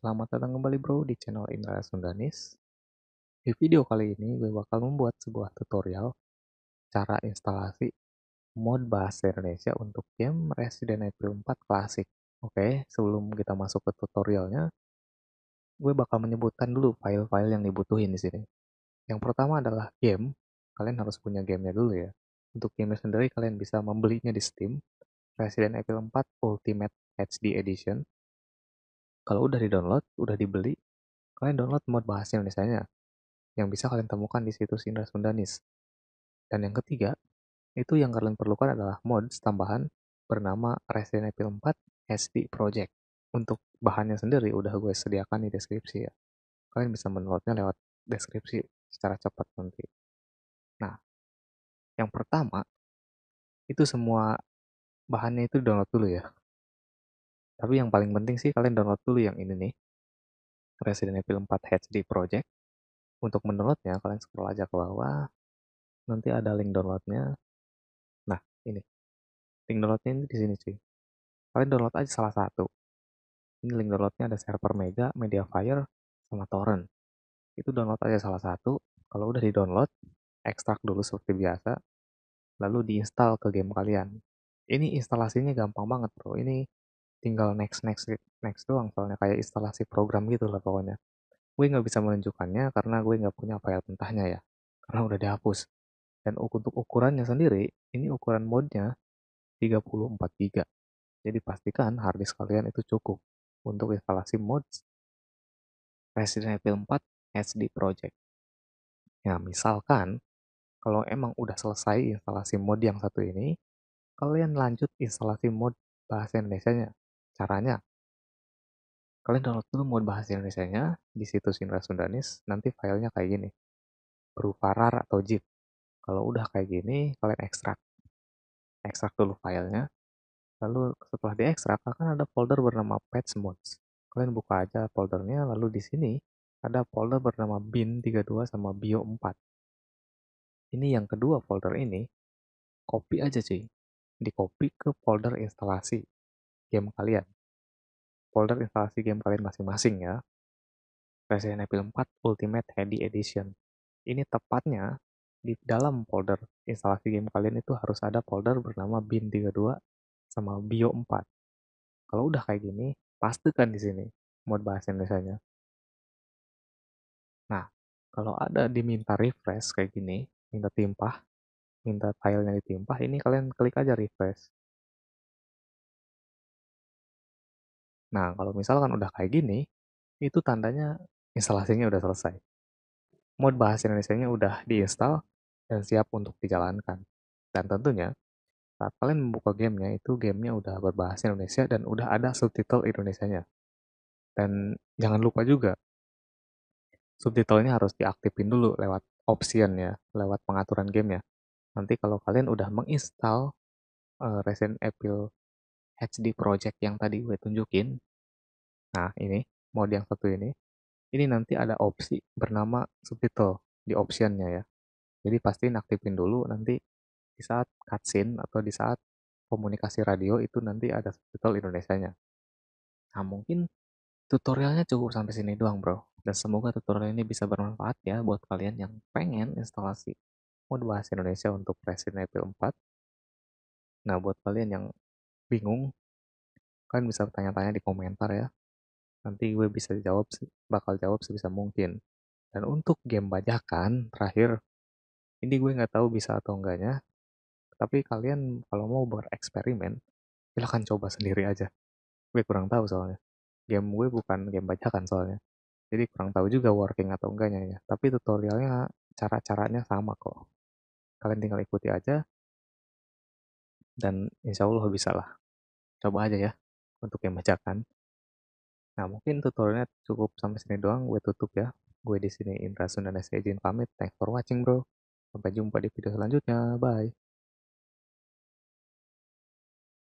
Selamat datang kembali bro di channel Indra Sundanis. Di video kali ini gue bakal membuat sebuah tutorial cara instalasi mod bahasa Indonesia untuk game Resident Evil 4 klasik. Oke, sebelum kita masuk ke tutorialnya, gue bakal menyebutkan dulu file-file yang dibutuhin di sini. Yang pertama adalah game. Kalian harus punya gamenya dulu ya. Untuk game sendiri kalian bisa membelinya di Steam, Resident Evil 4 Ultimate HD Edition kalau udah di-download, udah dibeli, kalian download mod bahasa indonesia yang bisa kalian temukan di situs Indra Sundanis. Dan yang ketiga, itu yang kalian perlukan adalah mod tambahan bernama Resident Evil 4 SD Project. Untuk bahannya sendiri udah gue sediakan di deskripsi ya. Kalian bisa mendownloadnya lewat deskripsi secara cepat nanti. Nah, yang pertama, itu semua bahannya itu download dulu ya. Tapi yang paling penting sih kalian download dulu yang ini nih. Resident Evil 4 HD Project. Untuk mendownloadnya kalian scroll aja ke bawah. Nanti ada link downloadnya. Nah, ini. Link downloadnya ini di sini sih. Kalian download aja salah satu. Ini link downloadnya ada server Mega, Mediafire, sama Torrent. Itu download aja salah satu. Kalau udah di-download, ekstrak dulu seperti biasa. Lalu diinstal ke game kalian. Ini instalasinya gampang banget bro. Ini tinggal next next next doang soalnya kayak instalasi program gitu lah pokoknya gue nggak bisa menunjukkannya karena gue nggak punya file pentahnya ya karena udah dihapus dan untuk ukurannya sendiri ini ukuran modnya 34 giga jadi pastikan harddisk kalian itu cukup untuk instalasi mods Resident Evil 4 HD Project ya misalkan kalau emang udah selesai instalasi mod yang satu ini kalian lanjut instalasi mod bahasa Indonesia-nya Caranya, kalian download dulu mod bahasa Indonesia-nya di situs Indra Sundanis, nanti filenya kayak gini, berupa RAR atau ZIP. Kalau udah kayak gini, kalian ekstrak. Ekstrak dulu filenya, lalu setelah diekstrak akan ada folder bernama patch mods. Kalian buka aja foldernya, lalu di sini ada folder bernama bin32 sama bio4. Ini yang kedua folder ini, copy aja cuy. Di copy ke folder instalasi game kalian folder instalasi game kalian masing-masing ya. Resident Evil 4 Ultimate Handy Edition. Ini tepatnya di dalam folder instalasi game kalian itu harus ada folder bernama bin 32 sama Bio 4. Kalau udah kayak gini, pastikan di sini mode bahasa Indonesia-nya. Nah, kalau ada diminta refresh kayak gini, minta timpah, minta filenya ditimpah, ini kalian klik aja refresh. Nah, kalau misalkan udah kayak gini, itu tandanya instalasinya udah selesai. Mode bahasa Indonesia-nya udah diinstal dan siap untuk dijalankan. Dan tentunya, saat kalian membuka gamenya, itu gamenya udah berbahasa Indonesia dan udah ada subtitle Indonesia-nya. Dan jangan lupa juga, subtitle subtitlenya harus diaktifin dulu lewat option ya, lewat pengaturan gamenya. Nanti kalau kalian udah menginstal uh, Resident Evil HD project yang tadi gue tunjukin. Nah, ini mode yang satu ini. Ini nanti ada opsi bernama subtitle di optionnya ya. Jadi pasti aktifin dulu nanti di saat cutscene atau di saat komunikasi radio itu nanti ada subtitle Indonesianya. Nah, mungkin tutorialnya cukup sampai sini doang, bro. Dan semoga tutorial ini bisa bermanfaat ya buat kalian yang pengen instalasi mod bahasa Indonesia untuk Resident Evil 4. Nah, buat kalian yang bingung, kan bisa tanya-tanya di komentar ya. Nanti gue bisa jawab, bakal jawab sebisa mungkin. Dan untuk game bajakan, terakhir, ini gue nggak tahu bisa atau enggaknya, tapi kalian kalau mau bereksperimen, silahkan coba sendiri aja. Gue kurang tahu soalnya. Game gue bukan game bajakan soalnya. Jadi kurang tahu juga working atau enggaknya ya. Tapi tutorialnya, cara-caranya sama kok. Kalian tinggal ikuti aja, dan insya Allah bisa lah coba aja ya untuk yang bacakan. Nah, mungkin tutorialnya cukup sampai sini doang, gue tutup ya. Gue di sini Indra Sundana izin pamit. Thanks for watching, bro. Sampai jumpa di video selanjutnya. Bye.